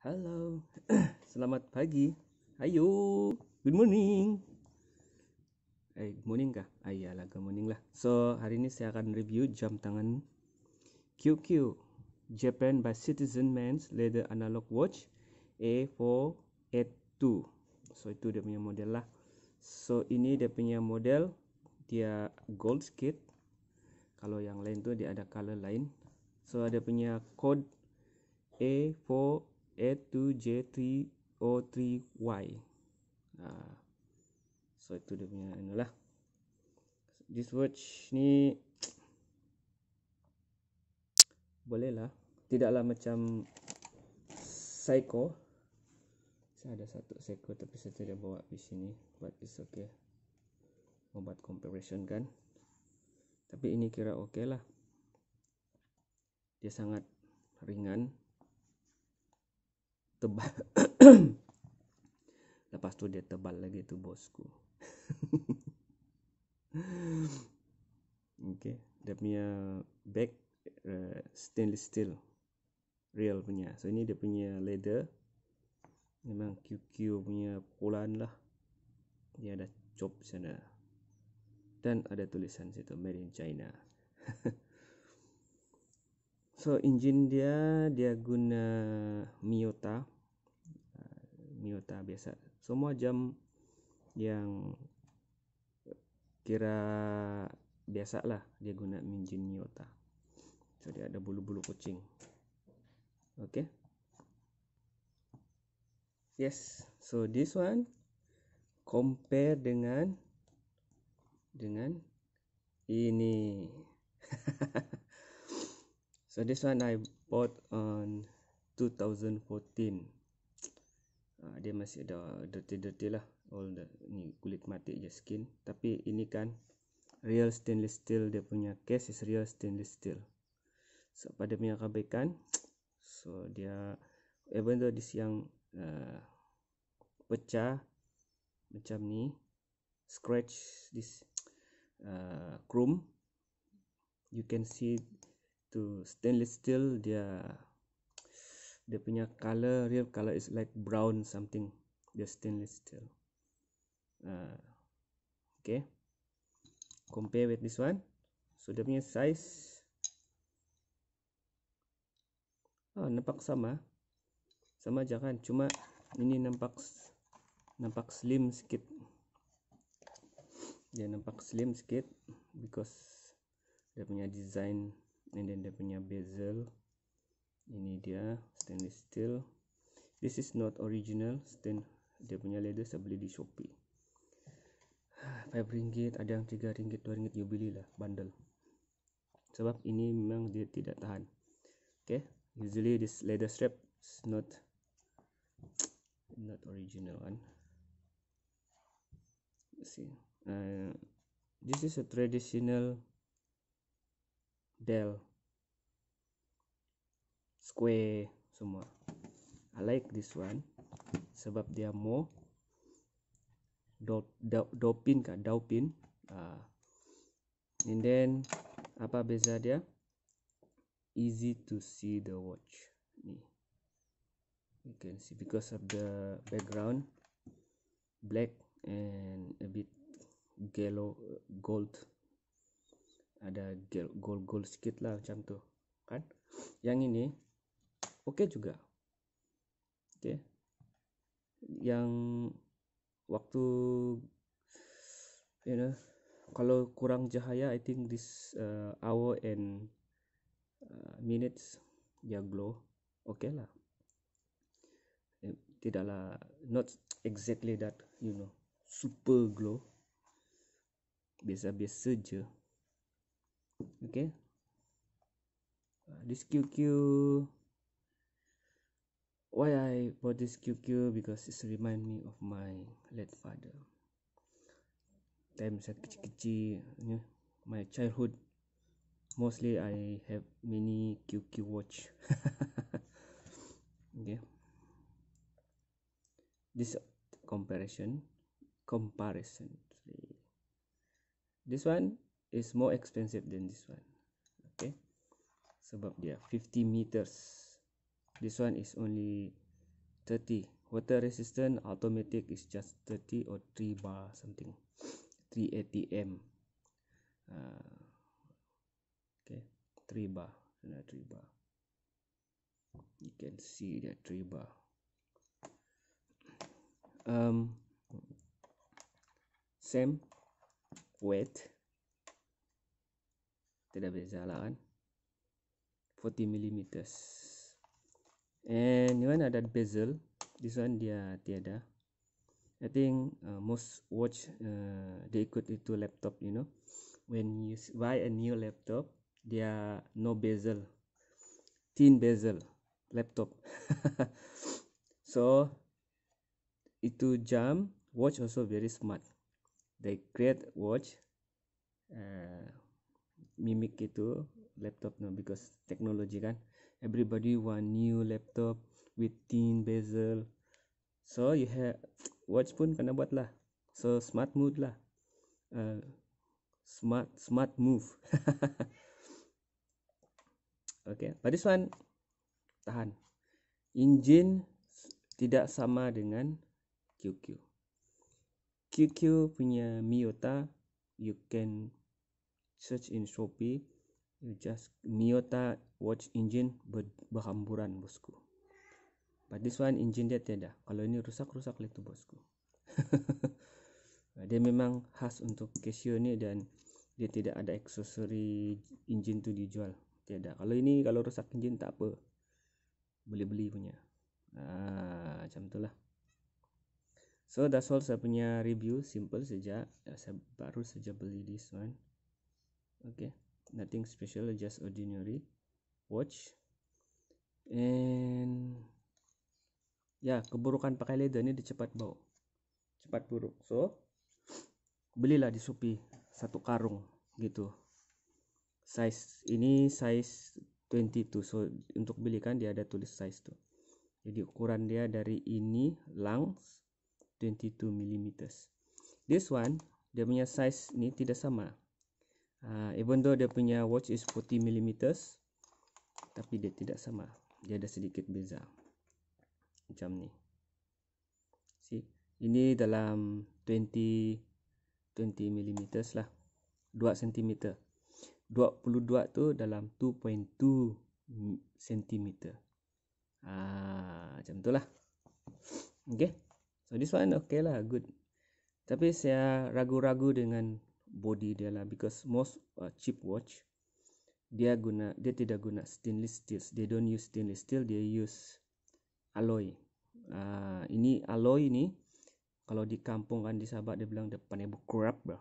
Halo, selamat pagi. Ayo, good morning. Eh, hey, morning kah? Ayolah, ah, good morning lah. So, hari ini saya akan review jam tangan QQ Japan by Citizen Men's Leather Analog Watch A482. So, itu dia punya model lah. So, ini dia punya model. Dia gold skit. Kalau yang lain tu dia ada color lain. So, ada punya code A482. A2J3O3Y ha. So itu dia punya inilah. This watch ni Boleh lah Tidaklah macam Psycho Saya ada satu Psycho tapi saya tidak bawa di sini But it's okay Membuat comparison kan Tapi ini kira okay lah Dia sangat ringan tebal lepas tu dia tebal lagi tu bosku Okay, dia punya back uh, eh, stainless steel real punya so ini dia punya leather memang QQ punya polan lah dia ada chop sana dan ada tulisan situ made in china So engine dia dia guna Miyota. Ah, Miyota biasa. Semua jam yang kira biasa lah dia guna engine Miyota. So dia ada bulu-bulu kucing. Okay. Yes. So this one compare dengan dengan ini. So this one I bought on 2014. Uh, ah, dia masih ada dirty-dirty lah. All the ni kulit mati je skin. Tapi ini kan real stainless steel dia punya case is real stainless steel. So pada punya kebaikan. So dia even though this yang uh, pecah macam ni scratch this uh, chrome you can see to stainless steel dia dia punya color real color is like brown something dia stainless steel uh, okay compare with this one so dia punya size oh nampak sama sama je kan cuma ini nampak nampak slim sikit dia nampak slim sikit because dia punya design and then dia punya bezel ini dia stainless steel this is not original stain dia punya leather saya beli di Shopee 5 ringgit ada yang 3 ringgit 2 ringgit you belilah bundle sebab ini memang dia tidak tahan okay usually this leather strap is not not original one. see uh, this is a traditional del square semua I like this one sebab dia more dopin do, do kan dopin uh, ah. and then apa beza dia easy to see the watch ni you can see because of the background black and a bit yellow gold ada gol-gol sedikit lah macam tu kan yang ini okey juga okey yang waktu you know kalau kurang cahaya i think this uh, hour and uh, minutes dia glow okay lah eh, tidaklah not exactly that you know super glow biasa-biasa je okay uh, this QQ why I bought this QQ because it's remind me of my late father time saya kecil-kecil my childhood mostly I have many QQ watch okay this comparison comparison this one is more expensive than this one okay sebab dia 50 meters this one is only 30 water resistant automatic is just 30 or 3 bar something 380 m uh, okay 3 bar another 3 bar you can see the 3 bar um same weight tidak boleh lah kan 40mm and ini ada bezel this one dia tiada I think uh, most watch uh, dia ikut itu laptop you know when you buy a new laptop dia no bezel thin bezel laptop so itu jam watch also very smart they create watch uh, mimik gitu laptop no because teknologi kan everybody want new laptop with thin bezel so you have watch pun kena buat lah so smart mood lah uh, smart smart move okay but this one tahan engine tidak sama dengan QQ QQ punya Miota you can search in Shopee you just Miota watch engine ber, berhamburan bosku but this one engine dia tiada kalau ini rusak rusak lah itu bosku dia memang khas untuk Casio ni dan dia tidak ada aksesori engine tu dijual tiada kalau ini kalau rusak engine tak apa boleh beli punya ah, macam lah. so that's all saya punya review simple saja saya baru saja beli this one okay nothing special just ordinary watch and ya keburukan pakai leather ini cepat bau cepat buruk so belilah di supi satu karung gitu size ini size 22 so untuk belikan dia ada tulis size tuh jadi ukuran dia dari ini lang 22 mm this one dia punya size ini tidak sama uh, even though dia punya watch is 40mm tapi dia tidak sama dia ada sedikit beza macam ni see ini dalam 20 20 mm lah 2 cm 22 tu dalam 2.2 cm ah macam tu lah okay so this one okay lah good tapi saya ragu-ragu dengan body dia lah because most uh, cheap watch dia guna dia tidak guna stainless steel they don't use stainless steel they use alloy uh, ini alloy ni kalau di kampung kan di Sabah dia bilang depan ibu kerap bro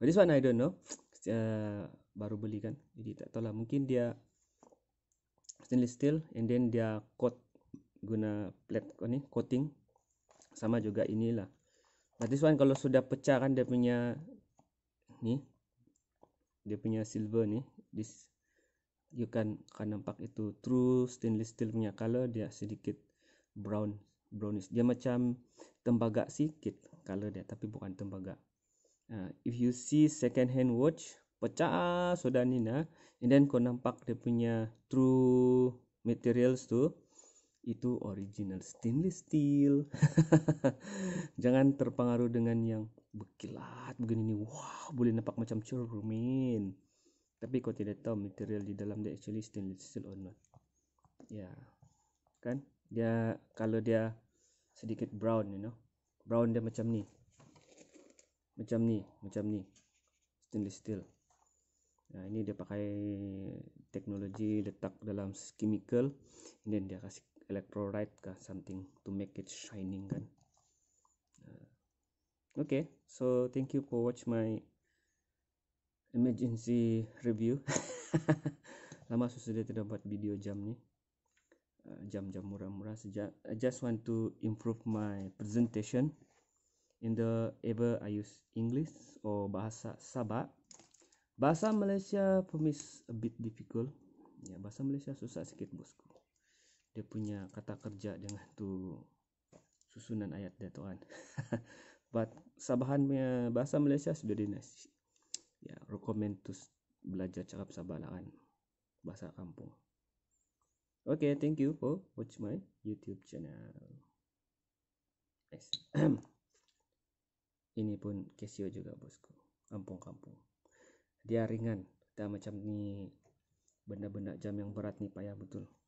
but this one I don't know uh, baru beli kan jadi tak tahu lah mungkin dia stainless steel and then dia coat guna plate ni coating sama juga inilah Nah, this one kalau sudah pecah kan dia punya ni dia punya silver ni this you can kan nampak itu true stainless steel punya color dia sedikit brown brownish dia macam tembaga sikit color dia tapi bukan tembaga uh, if you see second hand watch pecah sudah ni nah and then kau nampak dia punya true materials tu itu original stainless steel jangan terpengaruh dengan yang berkilat begini nih wah boleh nampak macam cermin tapi kau tidak tahu material di dalam dia actually stainless steel or not ya kan dia kalau dia sedikit brown you know brown dia macam ni macam ni macam ni stainless steel nah ini dia pakai teknologi letak dalam chemical dan dia kasih electrolyte ka something to make it shining kan ah. okay so thank you for watch my emergency review lama sudah tidak buat video jam ni ah, jam-jam murah-murah sejak I just want to improve my presentation in the ever I use English or bahasa Sabah bahasa Malaysia for me a bit difficult ya bahasa Malaysia susah sikit bosku dia punya kata kerja dengan tu susunan ayat dia tuan but sabahan punya bahasa Malaysia sudah dinas ya yeah, recommend to belajar cakap sabah lah kan bahasa kampung okay thank you for watch my youtube channel yes. ini pun kesio juga bosku kampung-kampung dia ringan tak macam ni benda-benda jam yang berat ni payah betul